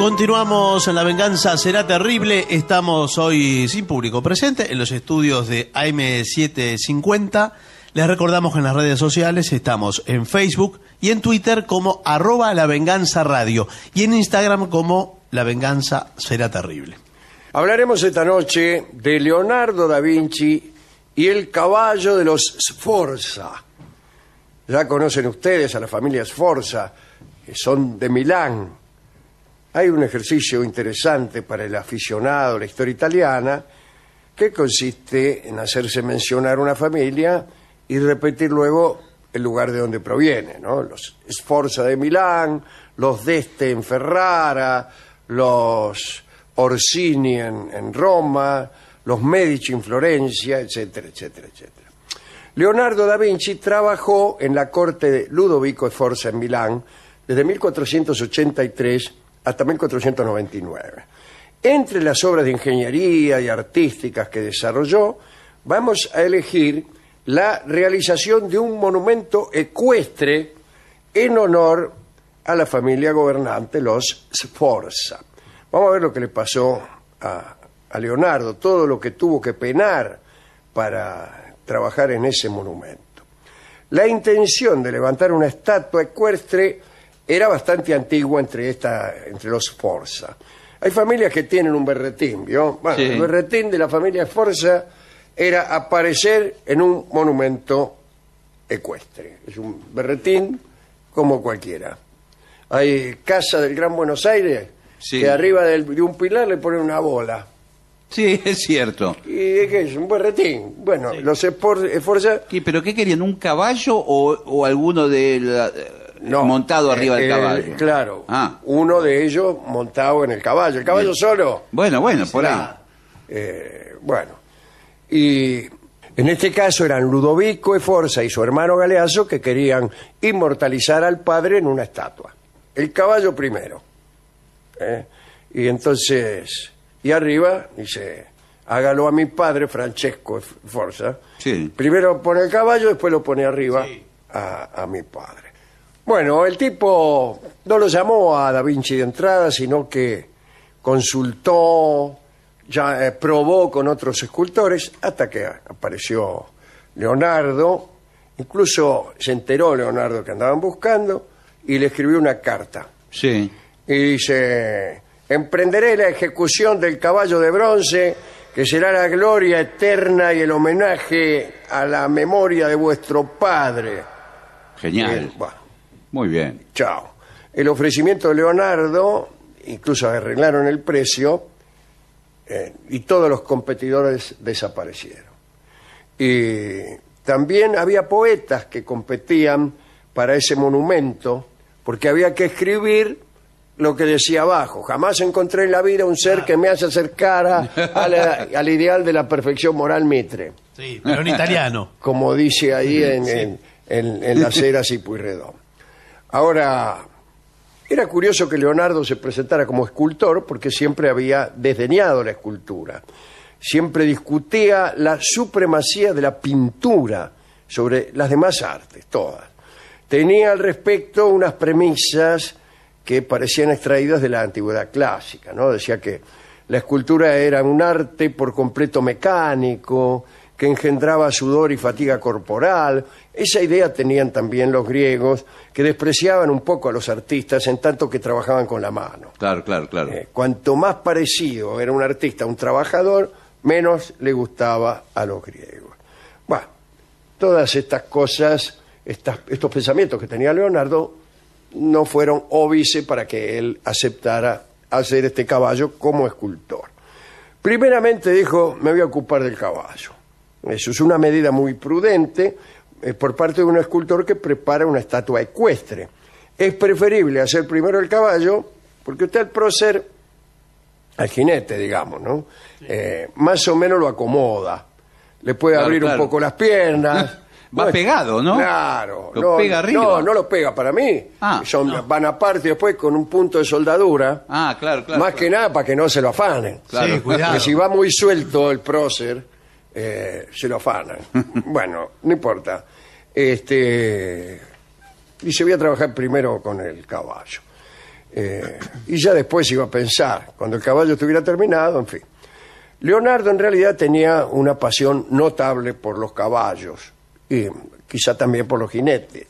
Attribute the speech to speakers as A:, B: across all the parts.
A: Continuamos en La Venganza Será Terrible. Estamos hoy sin público presente en los estudios de AM750. Les recordamos en las redes sociales estamos en Facebook y en Twitter como arroba La Venganza Radio y en Instagram como La Venganza Será Terrible.
B: Hablaremos esta noche de Leonardo da Vinci y el caballo de los Sforza. Ya conocen ustedes a la familia Sforza, que son de Milán hay un ejercicio interesante para el aficionado a la historia italiana que consiste en hacerse mencionar una familia y repetir luego el lugar de donde proviene, ¿no? Los Sforza de Milán, los Deste en Ferrara, los Orsini en, Roma, los Medici en Florencia, etcétera, etcétera, etcétera. Leonardo da Vinci trabajó en la corte de Ludovico Sforza en Milán desde 1483 hasta 1499. Entre las obras de ingeniería y artísticas que desarrolló, vamos a elegir la realización de un monumento ecuestre en honor a la familia gobernante, los Sforza. Vamos a ver lo que le pasó a, a Leonardo, todo lo que tuvo que penar para trabajar en ese monumento. La intención de levantar una estatua ecuestre era bastante antigua entre, esta, entre los Forza. Hay familias que tienen un berretín, ¿vio? el berretín de la familia Forza era aparecer en un monumento ecuestre. Es un berretín como cualquiera. Hay casa del Gran Buenos Aires que arriba de un pilar le ponen una bola.
A: Sí, es cierto.
B: ¿Y qué es? Un berretín. Bueno, los eh, Forza...
A: ¿Pero qué querían? ¿Un caballo o, o alguno
B: de la
A: montado eh, arriba del eh, caballo. Claro,
B: ah. uno de ellos montado en el caballo, el caballo solo. Bueno, bueno, por ahí. Eh, bueno, y en este caso eran Ludovico de Forza y su hermano Galeazzo que querían inmortalizar al padre en una estatua. El caballo primero. Y entonces, y arriba dice, hágalo a mi padre, Francesco Forza. Sí. Primero pone el caballo, después lo pone arriba a mi padre. Bueno, el tipo no lo llamó a Da Vinci de entrada, sino que consultó, ya eh, probó con otros escultores hasta que apareció Leonardo. Incluso se enteró Leonardo que andaban buscando y le escribió una carta. Sí. Y dice, emprenderé la ejecución del caballo de bronce, que será la gloria eterna y el homenaje a la memoria de vuestro padre. Genial. Muy bien. Chao. El ofrecimiento de Leonardo, incluso arreglaron el precio eh, y todos los competidores desaparecieron. Y también había poetas que competían para ese monumento porque había que escribir lo que decía abajo. Jamás encontré en la vida un ser ah. que me hace acercar al ideal de la perfección moral mitre. Sí, pero en italiano. Como dice ahí en, Las eras y Puyredón. Ahora, era curioso que Leonardo se presentara como escultor porque siempre había desdeñado la escultura. Siempre discutía la supremacía de la pintura sobre las demás artes, todas. Tenía al respecto unas premisas que parecían extraídas de la antigüedad clásica, ¿no? Decía que la escultura era un arte por completo mecánico, que engendraba sudor y fatiga corporal. Esa idea tenían también los griegos, que despreciaban un poco a los artistas en tanto que trabajaban con la mano.
A: Claro, claro, claro. Eh,
B: cuanto más parecido era un artista a un trabajador, menos le gustaba a los griegos. Bueno, todas estas cosas, estos pensamientos que tenía Leonardo, no fueron óbice para que él aceptara hacer este caballo como escultor. Primeramente dijo, me voy a ocupar del caballo eso es una medida muy prudente eh, por parte de un escultor que prepara una estatua ecuestre. Es preferible hacer primero el caballo, porque usted el prócer, al jinete, digamos, ¿no? Eh, más o menos lo acomoda. Le puede abrir un poco las piernas. Va pegado, ¿no? Claro. no, pega No, no lo pega para mí. Ah, Son, Van aparte después con un punto de soldadura. Ah, claro, claro. Más que nada para que no se lo afanen. sí, cuidado. Porque si va muy suelto el prócer eh, se lo afanan. bueno, no importa. y se este, voy a trabajar primero con el caballo. Eh, y ya después iba a pensar, cuando el caballo estuviera terminado, en fin. Leonardo en realidad tenía una pasión notable por los caballos y quizá también por los jinetes.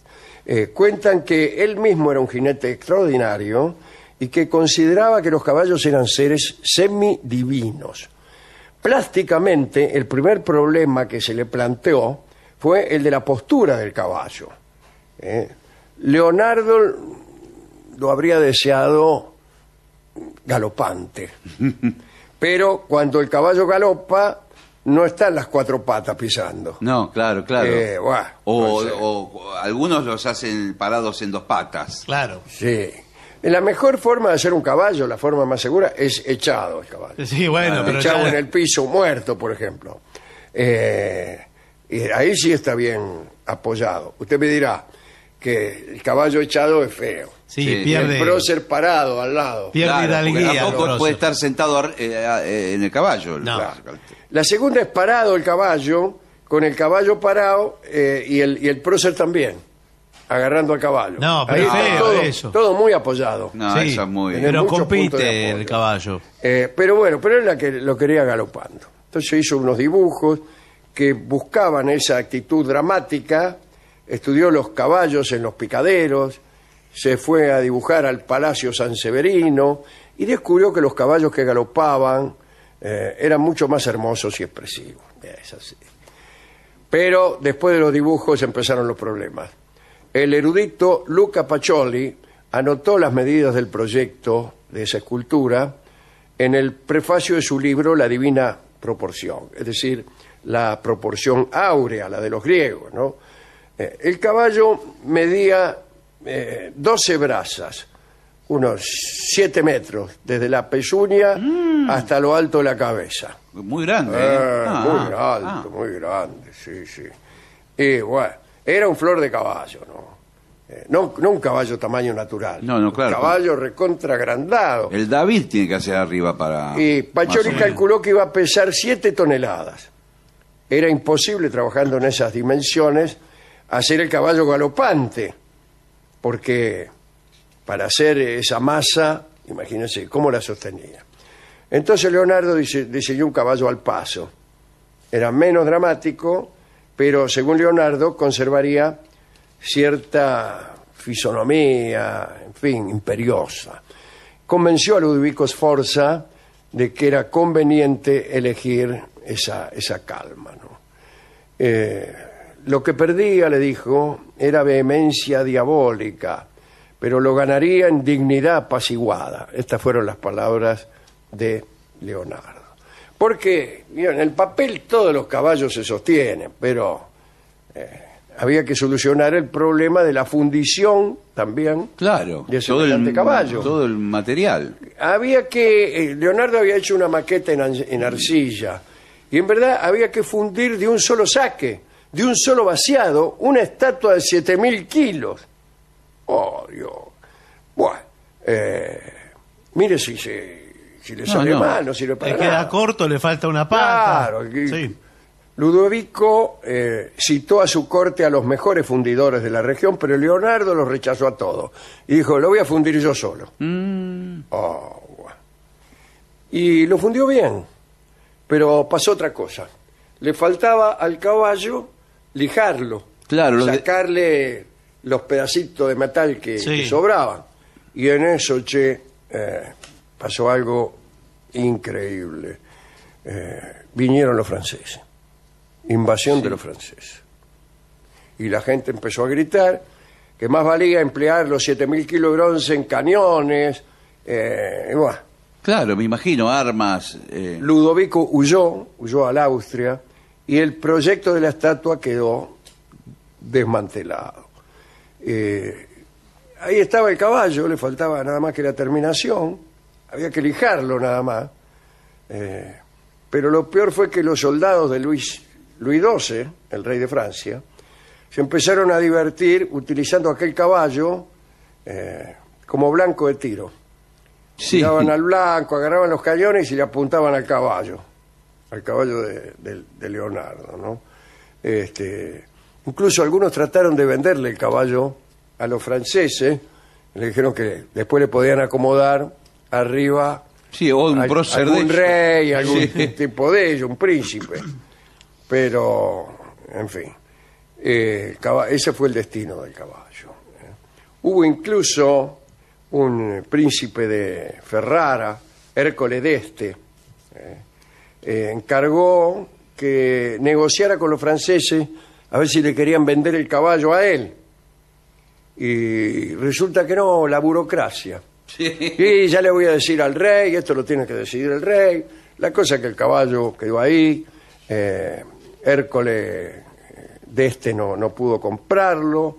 B: Eh, cuentan que él mismo era un jinete extraordinario y que consideraba que los caballos eran seres semidivinos Plásticamente, el primer problema que se le planteó fue el de la postura del caballo. ¿eh? Leonardo lo habría deseado galopante, pero cuando el caballo galopa, no están las cuatro patas pisando.
A: No, claro, claro. Eh, o, o, o algunos los hacen parados en dos patas. Claro. Sí.
B: La mejor forma de hacer un caballo, la forma más segura, es echado el caballo. Sí, bueno, ah, echado en el piso, muerto, por ejemplo. Eh, y ahí sí está bien apoyado. Usted me dirá que el caballo echado es feo. Sí, pierde, El prócer parado al lado. pierde Claro, puede
A: estar sentado eh, eh, en el caballo.
B: La segunda es parado el caballo, con el caballo parado y, el, y el prócer también agarrando al caballo. No, todo, eso. todo muy apoyado. pero compite
A: el caballo.
B: Eh, pero bueno, pero él que lo quería galopando. Entonces hizo unos dibujos que buscaban esa actitud dramática, estudió los caballos en los picaderos, se fue a dibujar al Palacio San Severino y descubrió que los caballos que galopaban eh, eran mucho más hermosos y expresivos. Pero después de los dibujos empezaron los problemas el erudito Luca Pacioli anotó las medidas del proyecto de esa escultura en el prefacio de su libro La Divina Proporción, es decir, la proporción áurea, la de los griegos. ¿no? Eh, el caballo medía 12 eh, brazas, unos 7 metros, desde la pezuña mm. hasta lo alto de la cabeza. Muy grande. ¿eh? muy alto, ah, ah. muy grande, sí, sí. Y bueno era un flor de caballo, eh, ¿no? no, un caballo tamaño natural. No, no, claro. Un caballo recontragrandado.
A: El David tiene que hacer arriba para. Y Pachori
B: calculó que iba a pesar 7 toneladas. Era imposible trabajando en esas dimensiones hacer el caballo galopante, porque para hacer esa masa, imagínense cómo la sostenía. Entonces Leonardo diseñó un caballo al paso. Era menos dramático, pero según Leonardo conservaría cierta fisonomía, en fin, imperiosa. Convenció a Ludovico Sforza de que era conveniente elegir esa, esa calma. Eh, lo que perdía, le dijo, era vehemencia diabólica, pero lo ganaría en dignidad apaciguada. Estas fueron las palabras de Leonardo. Porque, mira, en el papel todos los caballos se sostienen, pero eh, había que solucionar el problema de la fundición también claro, de todo el, caballo. Todo el material. Había que, eh, Leonardo había hecho una maqueta en, arcilla, y en verdad había que fundir de un solo saque, de un solo vaciado, una estatua de 7.000 kilos. Oh, Dios. Bueno, eh, mire si se si le sale mal, no sirve para Le queda
A: corto, le falta una pata. Claro,
B: Ludovico eh, citó a su corte a los mejores fundidores de la región, pero Leonardo los rechazó a todos. Y dijo, lo voy a fundir yo solo. Mm. Oh, y lo fundió bien, pero pasó otra cosa. Le faltaba al caballo lijarlo, Claro, sacarle los pedacitos de metal que, sobraban. Y en eso, che, eh, pasó algo increíble. Eh, vinieron los franceses, invasión de los franceses. Y la gente empezó a gritar que más valía emplear los 7.000 kilos de bronce en cañones. Eh,
A: claro, me imagino, armas. Eh.
B: Ludovico huyó, huyó a la Austria, y el proyecto de la estatua quedó desmantelado. ahí estaba el caballo, le faltaba nada más que la terminación había que lijarlo nada más. Eh, pero lo peor fue que los soldados de Luis, Luis XII, el rey de Francia, se empezaron a divertir utilizando aquel caballo eh, como blanco de tiro. Sí. Daban al blanco, agarraban los cañones y le apuntaban al caballo, al caballo de, de Leonardo, ¿no? Este, incluso algunos trataron de venderle el caballo a los franceses, le dijeron que después le podían acomodar arriba sí, un rey, algún tipo de ellos, un príncipe. Pero, en fin, eh, ese fue el destino del caballo. ¿eh? Hubo incluso un eh, príncipe de Ferrara, Hércules d'Este, eh, encargó que negociara con los franceses a ver si le querían vender el caballo a él. Y resulta que no, la burocracia. Y ya le voy a decir al rey, esto lo tiene que decidir el rey. La cosa es que el caballo quedó ahí, eh, Hércules eh, de este no, pudo comprarlo,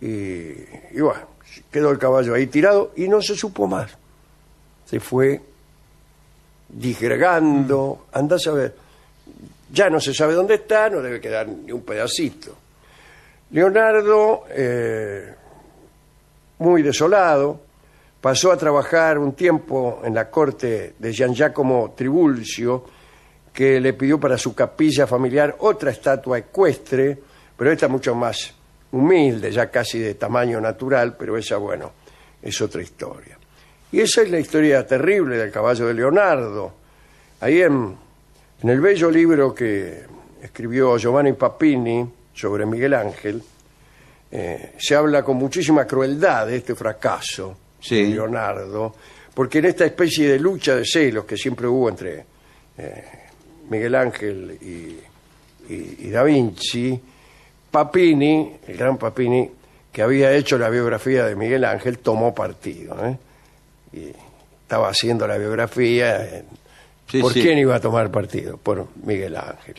B: y, bueno, quedó el caballo ahí tirado y no se supo más. Se fue disgregando, ...andás a ver... Ya no se sabe dónde está, no debe quedar ni un pedacito. Leonardo, eh, muy desolado, pasó a trabajar un tiempo en la corte de Gian Giacomo Tribulcio, que le pidió para su capilla familiar otra estatua ecuestre, pero esta mucho más humilde, ya casi de tamaño natural, pero esa, bueno, es otra historia. Y esa es la historia terrible del caballo de Leonardo. Ahí en, el bello libro que escribió Giovanni Papini sobre Miguel Ángel, eh, se habla con muchísima crueldad de este fracaso Leonardo, porque en esta especie de lucha de celos que siempre hubo entre eh, Miguel Ángel y, y, Da Vinci, Papini, el gran Papini, que había hecho la biografía de Miguel Ángel, tomó partido. ¿eh? Y estaba haciendo la biografía. ¿Por quién iba a tomar partido? Por Miguel Ángel.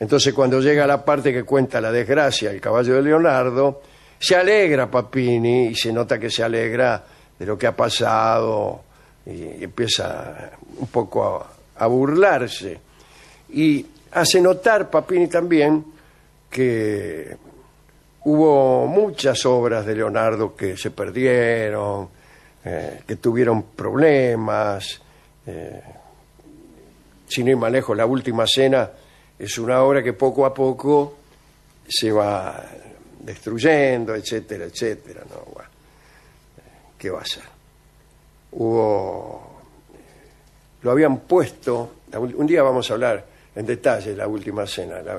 B: Entonces, cuando llega la parte que cuenta la desgracia, del caballo de Leonardo, se alegra Papini y se nota que se alegra de lo que ha pasado y empieza un poco a, burlarse. Y hace notar Papini también que hubo muchas obras de Leonardo que se perdieron, eh, que tuvieron problemas. Eh, sin ir más lejos, La Última Cena es una obra que poco a poco se va destruyendo, etcétera, etcétera. No, ¿Qué va a ser? Hubo... Lo habían puesto, un día vamos a hablar en detalle la última cena, la,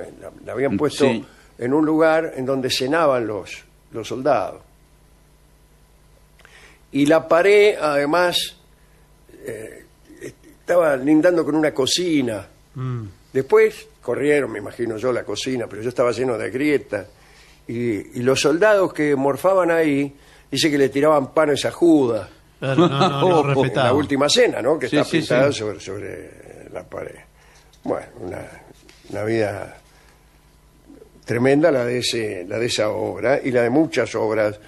B: habían mm, puesto en un lugar en donde cenaban los, los soldados. Y la pared, además, eh, estaba lindando con una cocina. Mm. Después corrieron, me imagino yo, la cocina, pero yo estaba lleno de grietas y, los soldados que morfaban ahí, dice que le tiraban pan a Judas. no, no, no, la última cena, ¿no? Que está pintada Sobre, la pared. Bueno, una, vida tremenda la de, ese, la de esa obra ¿eh? y la de muchas obras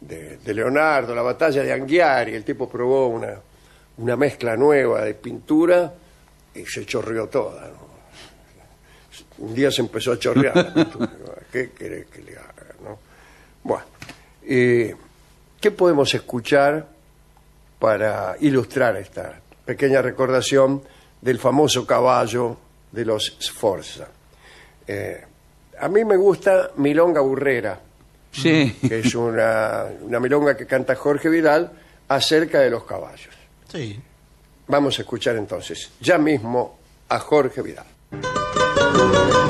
B: de, Leonardo, la batalla de Anghiari, el tipo probó una, una mezcla nueva de pintura y se chorreó toda. Un día se empezó a chorrear. La pintura, ¿Qué querés que le haga? ¿no? Bueno, eh, ¿qué podemos escuchar para ilustrar esta pequeña recordación del famoso caballo de los Sforza? Eh, a mí me gusta Milonga Burrera, sí. que es una, una milonga que canta Jorge Vidal acerca de los caballos. Sí. Vamos a escuchar entonces, ya mismo, a Jorge Vidal.